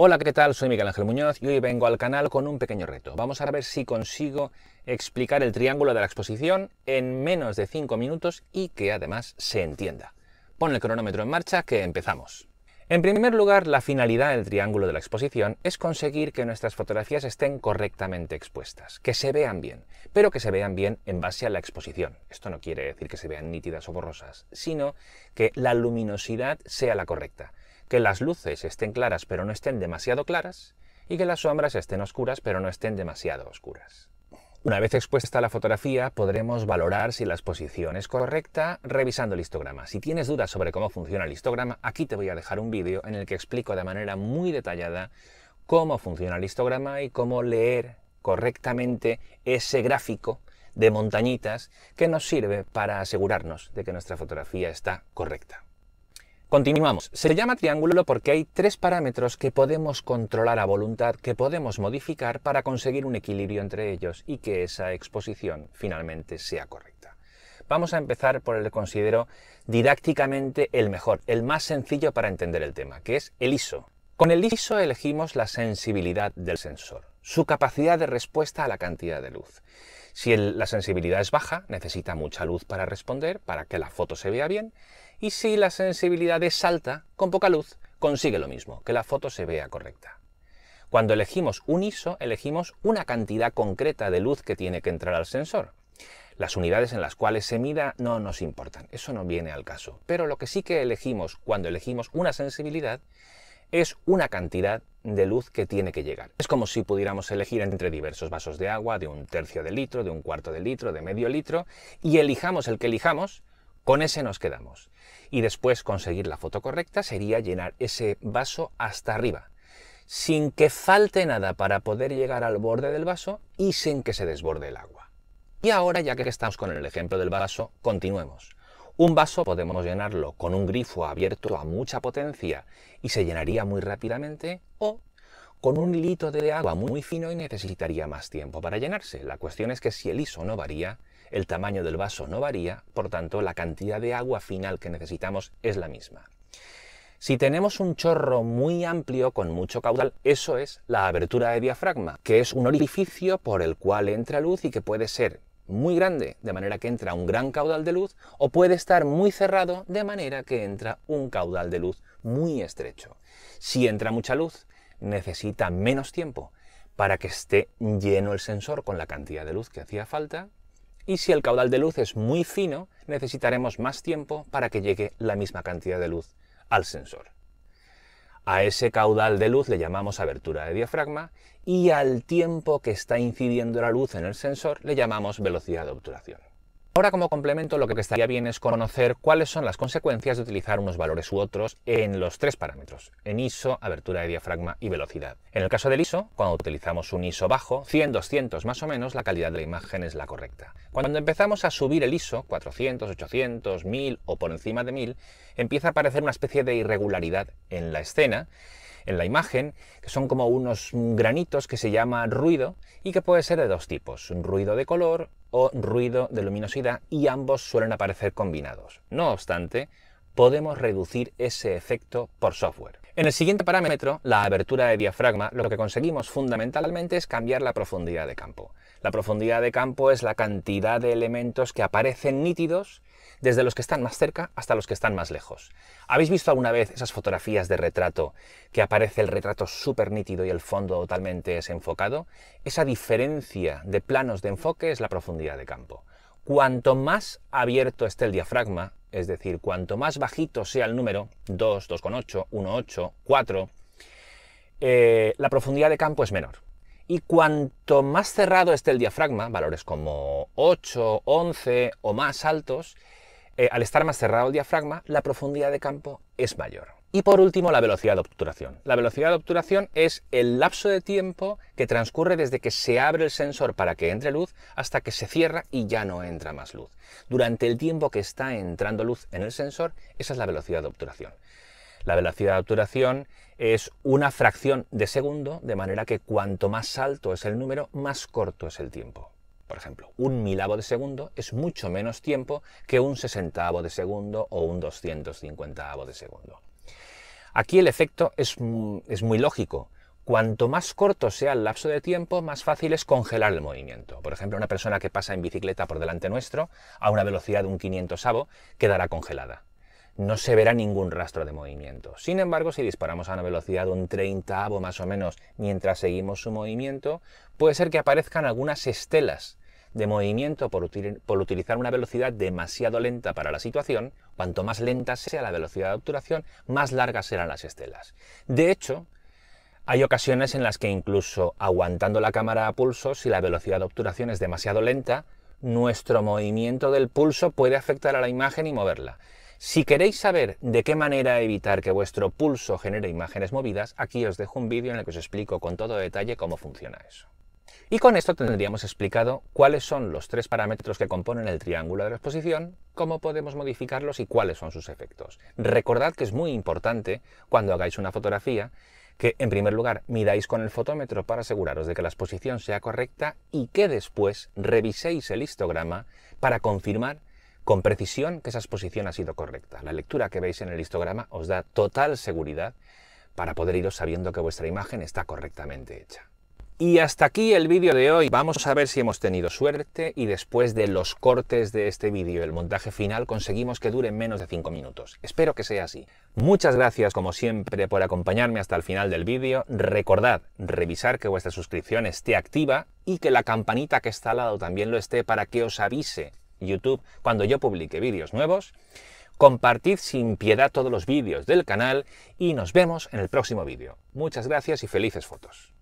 Hola, ¿qué tal? Soy Miguel Ángel Muñoz y hoy vengo al canal con un pequeño reto. Vamos a ver si consigo explicar el triángulo de la exposición en menos de 5 minutos y que además se entienda. Pon el cronómetro en marcha que empezamos. En primer lugar, la finalidad del triángulo de la exposición es conseguir que nuestras fotografías estén correctamente expuestas, que se vean bien, pero que se vean bien en base a la exposición. Esto no quiere decir que se vean nítidas o borrosas, sino que la luminosidad sea la correcta, que las luces estén claras pero no estén demasiado claras y que las sombras estén oscuras pero no estén demasiado oscuras. Una vez expuesta la fotografía, podremos valorar si la exposición es correcta revisando el histograma. Si tienes dudas sobre cómo funciona el histograma, aquí te voy a dejar un vídeo en el que explico de manera muy detallada cómo funciona el histograma y cómo leer correctamente ese gráfico de montañitas que nos sirve para asegurarnos de que nuestra fotografía está correcta. Continuamos. Se llama triángulo porque hay tres parámetros que podemos controlar a voluntad, que podemos modificar para conseguir un equilibrio entre ellos y que esa exposición finalmente sea correcta. Vamos a empezar por el que considero didácticamente el mejor, el más sencillo para entender el tema, que es el ISO. Con el ISO elegimos la sensibilidad del sensor, su capacidad de respuesta a la cantidad de luz. Si la sensibilidad es baja, necesita mucha luz para responder, para que la foto se vea bien, y si la sensibilidad es alta, con poca luz, consigue lo mismo, que la foto se vea correcta. Cuando elegimos un ISO, elegimos una cantidad concreta de luz que tiene que entrar al sensor. Las unidades en las cuales se mida no nos importan, eso no viene al caso. Pero lo que sí que elegimos cuando elegimos una sensibilidad es una cantidad de luz que tiene que llegar. Es como si pudiéramos elegir entre diversos vasos de agua, de un tercio de litro, de un cuarto de litro, de medio litro, y elijamos el que elijamos, con ese nos quedamos. Y después conseguir la foto correcta sería llenar ese vaso hasta arriba, sin que falte nada para poder llegar al borde del vaso y sin que se desborde el agua. Y ahora, ya que estamos con el ejemplo del vaso, continuemos. Un vaso podemos llenarlo con un grifo abierto a mucha potencia y se llenaría muy rápidamente o con un litro de agua muy fino y necesitaría más tiempo para llenarse. La cuestión es que si el ISO no varía, el tamaño del vaso no varía, por tanto la cantidad de agua final que necesitamos es la misma. Si tenemos un chorro muy amplio con mucho caudal, eso es la abertura de diafragma, que es un orificio por el cual entra luz y que puede ser muy grande, de manera que entra un gran caudal de luz, o puede estar muy cerrado, de manera que entra un caudal de luz muy estrecho. Si entra mucha luz, necesita menos tiempo para que esté lleno el sensor con la cantidad de luz que hacía falta. Y si el caudal de luz es muy fino, necesitaremos más tiempo para que llegue la misma cantidad de luz al sensor. A ese caudal de luz le llamamos abertura de diafragma y al tiempo que está incidiendo la luz en el sensor le llamamos velocidad de obturación. Ahora como complemento lo que estaría bien es conocer cuáles son las consecuencias de utilizar unos valores u otros en los tres parámetros, en ISO, abertura de diafragma y velocidad. En el caso del ISO, cuando utilizamos un ISO bajo, 100, 200 más o menos, la calidad de la imagen es la correcta. Cuando empezamos a subir el ISO, 400, 800, 1000 o por encima de 1000, empieza a aparecer una especie de irregularidad en la escena en la imagen, que son como unos granitos que se llama ruido y que puede ser de dos tipos, un ruido de color o ruido de luminosidad y ambos suelen aparecer combinados. No obstante, podemos reducir ese efecto por software. En el siguiente parámetro, la abertura de diafragma, lo que conseguimos fundamentalmente es cambiar la profundidad de campo. La profundidad de campo es la cantidad de elementos que aparecen nítidos desde los que están más cerca hasta los que están más lejos. ¿Habéis visto alguna vez esas fotografías de retrato que aparece el retrato súper nítido y el fondo totalmente desenfocado? Esa diferencia de planos de enfoque es la profundidad de campo. Cuanto más abierto esté el diafragma, es decir, cuanto más bajito sea el número, 2, 2,8, 1,8, 4, la profundidad de campo es menor. Y cuanto más cerrado esté el diafragma, valores como 8, 11 o más altos, eh, al estar más cerrado el diafragma, la profundidad de campo es mayor. Y por último, la velocidad de obturación. La velocidad de obturación es el lapso de tiempo que transcurre desde que se abre el sensor para que entre luz hasta que se cierra y ya no entra más luz. Durante el tiempo que está entrando luz en el sensor, esa es la velocidad de obturación. La velocidad de obturación es una fracción de segundo, de manera que cuanto más alto es el número, más corto es el tiempo. Por ejemplo, un milavo de segundo es mucho menos tiempo que un sesentavo de segundo o un 250avo de segundo. Aquí el efecto es, es muy lógico. Cuanto más corto sea el lapso de tiempo, más fácil es congelar el movimiento. Por ejemplo, una persona que pasa en bicicleta por delante nuestro a una velocidad de un 500avo quedará congelada no se verá ningún rastro de movimiento. Sin embargo, si disparamos a una velocidad de un 30 o más o menos mientras seguimos su movimiento, puede ser que aparezcan algunas estelas de movimiento por, por, utilizar una velocidad demasiado lenta para la situación, cuanto más lenta sea la velocidad de obturación, más largas serán las estelas. De hecho, hay ocasiones en las que incluso aguantando la cámara a pulso, si la velocidad de obturación es demasiado lenta, nuestro movimiento del pulso puede afectar a la imagen y moverla. Si queréis saber de qué manera evitar que vuestro pulso genere imágenes movidas, aquí os dejo un vídeo en el que os explico con todo detalle cómo funciona eso. Y con esto tendríamos explicado cuáles son los tres parámetros que componen el triángulo de la exposición, cómo podemos modificarlos y cuáles son sus efectos. Recordad que es muy importante cuando hagáis una fotografía que en primer lugar miráis con el fotómetro para aseguraros de que la exposición sea correcta y que después reviséis el histograma para confirmar con precisión que esa exposición ha sido correcta. La lectura que veis en el histograma os da total seguridad para poder iros sabiendo que vuestra imagen está correctamente hecha. Y hasta aquí el vídeo de hoy. Vamos a ver si hemos tenido suerte y después de los cortes de este vídeo, el montaje final, conseguimos que dure menos de 5 minutos. Espero que sea así. Muchas gracias como siempre por acompañarme hasta el final del vídeo. Recordad revisar que vuestra suscripción esté activa y que la campanita que está al lado también lo esté para que os avise YouTube cuando yo publique vídeos nuevos. Compartid sin piedad todos los vídeos del canal y nos vemos en el próximo vídeo. Muchas gracias y felices fotos.